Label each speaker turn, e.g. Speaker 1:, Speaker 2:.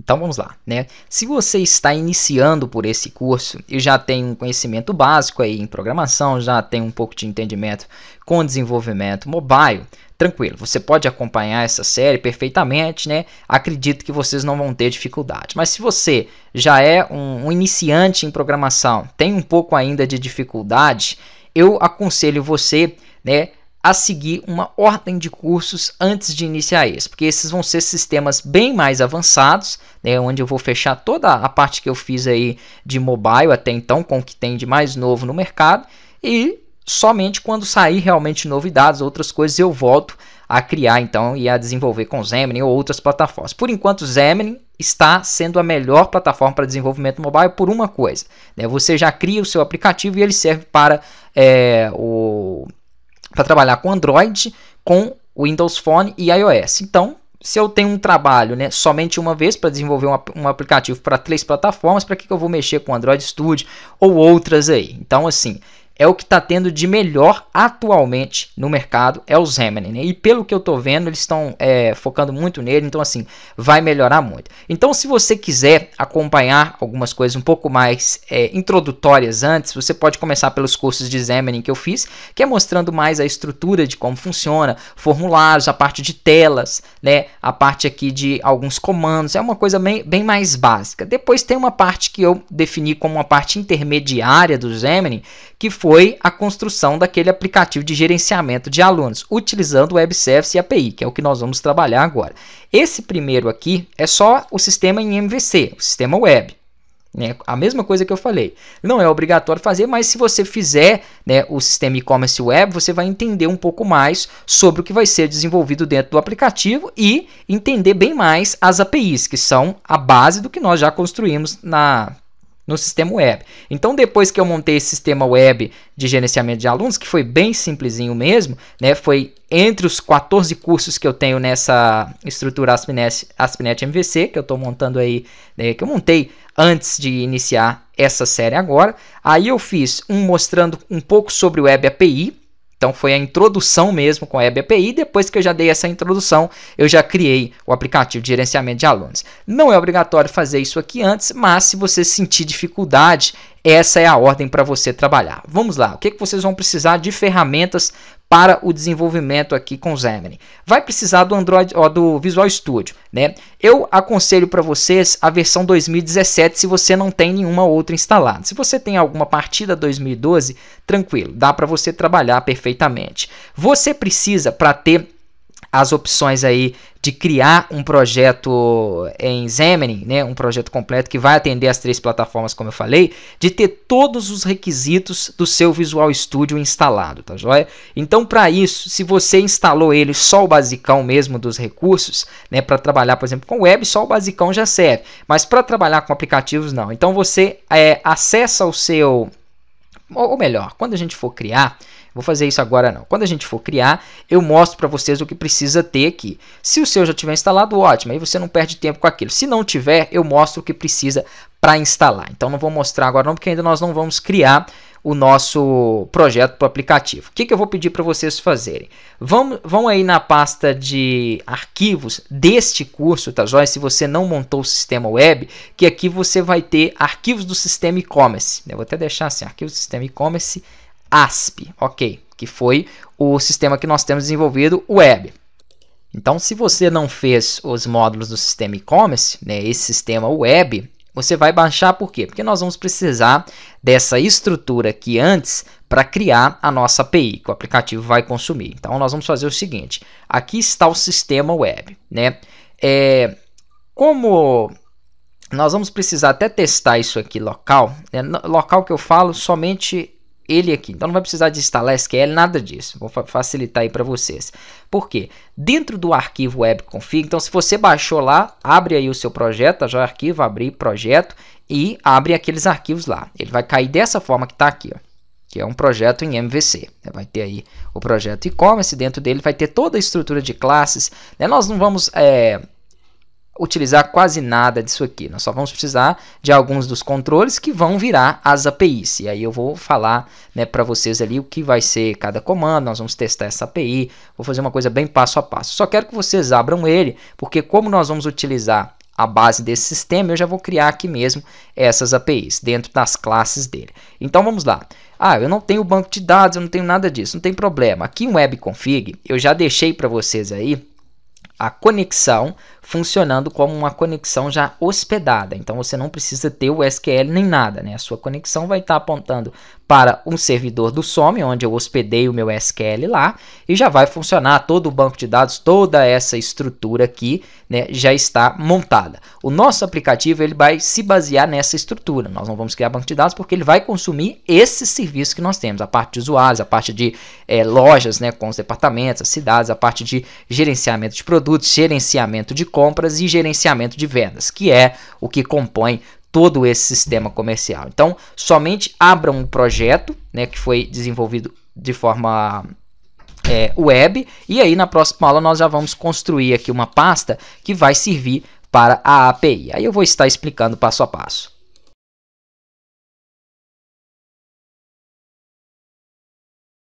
Speaker 1: Então vamos lá, né? Se você está iniciando por esse curso e já tem um conhecimento básico aí em programação, já tem um pouco de entendimento com desenvolvimento mobile, tranquilo, você pode acompanhar essa série perfeitamente, né? Acredito que vocês não vão ter dificuldade. Mas se você já é um, um iniciante em programação, tem um pouco ainda de dificuldade, eu aconselho você, né? a seguir uma ordem de cursos antes de iniciar esse, porque esses vão ser sistemas bem mais avançados é onde eu vou fechar toda a parte que eu fiz aí de mobile até então, com o que tem de mais novo no mercado, e somente quando sair realmente novidades, outras coisas, eu volto a criar então e a desenvolver com Xamarin ou outras plataformas. Por enquanto, Xamarin está sendo a melhor plataforma para desenvolvimento mobile por uma coisa. Né? Você já cria o seu aplicativo e ele serve para, é, o... para trabalhar com Android, com Windows Phone e iOS. Então, se eu tenho um trabalho né, somente uma vez para desenvolver um aplicativo para três plataformas, para que, que eu vou mexer com Android Studio ou outras aí? Então, assim, é o que está tendo de melhor atualmente no mercado, é o Zemini. Né? E pelo que eu estou vendo, eles estão é, focando muito nele, então assim, vai melhorar muito. Então se você quiser acompanhar algumas coisas um pouco mais é, introdutórias antes, você pode começar pelos cursos de Zemini que eu fiz, que é mostrando mais a estrutura de como funciona, formulários, a parte de telas, né? a parte aqui de alguns comandos, é uma coisa bem, bem mais básica. Depois tem uma parte que eu defini como uma parte intermediária do Zemini, que foi foi a construção daquele aplicativo de gerenciamento de alunos, utilizando Web Service e API, que é o que nós vamos trabalhar agora. Esse primeiro aqui é só o sistema em MVC, o sistema web. Né? A mesma coisa que eu falei. Não é obrigatório fazer, mas se você fizer né, o sistema e-commerce web, você vai entender um pouco mais sobre o que vai ser desenvolvido dentro do aplicativo e entender bem mais as APIs, que são a base do que nós já construímos na no sistema web. Então, depois que eu montei esse sistema web de gerenciamento de alunos, que foi bem simplesinho mesmo, né? Foi entre os 14 cursos que eu tenho nessa estrutura Aspinet, Aspinet MVC, que eu estou montando aí, né, que eu montei antes de iniciar essa série agora. Aí eu fiz um mostrando um pouco sobre o Web API, então foi a introdução mesmo com a Web API. Depois que eu já dei essa introdução, eu já criei o aplicativo de gerenciamento de alunos. Não é obrigatório fazer isso aqui antes, mas se você sentir dificuldade essa é a ordem para você trabalhar. Vamos lá, o que, que vocês vão precisar de ferramentas para o desenvolvimento aqui com o Xamarin. Vai precisar do Android do Visual Studio, né? Eu aconselho para vocês a versão 2017 se você não tem nenhuma outra instalada. Se você tem alguma partida 2012, tranquilo, dá para você trabalhar perfeitamente. Você precisa para ter as opções aí de criar um projeto em Xamarin, né, um projeto completo que vai atender as três plataformas, como eu falei, de ter todos os requisitos do seu Visual Studio instalado, tá joia? Então, para isso, se você instalou ele só o basicão mesmo dos recursos, né, para trabalhar, por exemplo, com web, só o basicão já serve, mas para trabalhar com aplicativos não. Então, você é, acessa o seu ou melhor, quando a gente for criar, Vou fazer isso agora não. Quando a gente for criar, eu mostro para vocês o que precisa ter aqui. Se o seu já tiver instalado, ótimo, aí você não perde tempo com aquilo. Se não tiver, eu mostro o que precisa para instalar. Então não vou mostrar agora não, porque ainda nós não vamos criar o nosso projeto para o aplicativo. O que, que eu vou pedir para vocês fazerem? Vão, vão aí na pasta de arquivos deste curso, tá joia? Se você não montou o sistema web, que aqui você vai ter arquivos do sistema e-commerce. Eu né? vou até deixar assim, arquivos do sistema e-commerce ASP, ok, que foi o sistema que nós temos desenvolvido, o web. Então, se você não fez os módulos do sistema e-commerce, né, esse sistema web, você vai baixar por quê? Porque nós vamos precisar dessa estrutura aqui antes para criar a nossa API que o aplicativo vai consumir. Então, nós vamos fazer o seguinte: aqui está o sistema web, né? É, como nós vamos precisar até testar isso aqui local, né? local que eu falo somente ele aqui. Então não vai precisar de instalar SQL, nada disso. Vou fa facilitar aí para vocês. Por quê? Dentro do arquivo webconfig, então se você baixou lá, abre aí o seu projeto, já arquivo, abrir projeto e abre aqueles arquivos lá. Ele vai cair dessa forma que está aqui, ó, que é um projeto em MVC. Vai ter aí o projeto e-commerce, dentro dele vai ter toda a estrutura de classes. Né? Nós não vamos... É, utilizar quase nada disso aqui. Nós só vamos precisar de alguns dos controles que vão virar as APIs. E aí eu vou falar né, para vocês ali o que vai ser cada comando, nós vamos testar essa API, vou fazer uma coisa bem passo a passo. Só quero que vocês abram ele, porque como nós vamos utilizar a base desse sistema, eu já vou criar aqui mesmo essas APIs dentro das classes dele. Então vamos lá. Ah, eu não tenho banco de dados, eu não tenho nada disso, não tem problema. Aqui em webconfig, eu já deixei para vocês aí a conexão funcionando como uma conexão já hospedada. Então você não precisa ter o SQL nem nada, né? A sua conexão vai estar tá apontando para um servidor do SOM, onde eu hospedei o meu SQL lá, e já vai funcionar todo o banco de dados, toda essa estrutura aqui, né, já está montada. O nosso aplicativo ele vai se basear nessa estrutura. Nós não vamos criar banco de dados porque ele vai consumir esse serviço que nós temos, a parte de usuários, a parte de é, lojas, né, com os departamentos, as cidades, a parte de gerenciamento de produtos, gerenciamento de compras e gerenciamento de vendas, que é o que compõe todo esse sistema comercial. Então, somente abra um projeto né, que foi desenvolvido de forma é, web, e aí na próxima aula nós já vamos construir aqui uma pasta que vai servir para a API. Aí eu vou estar explicando passo a passo.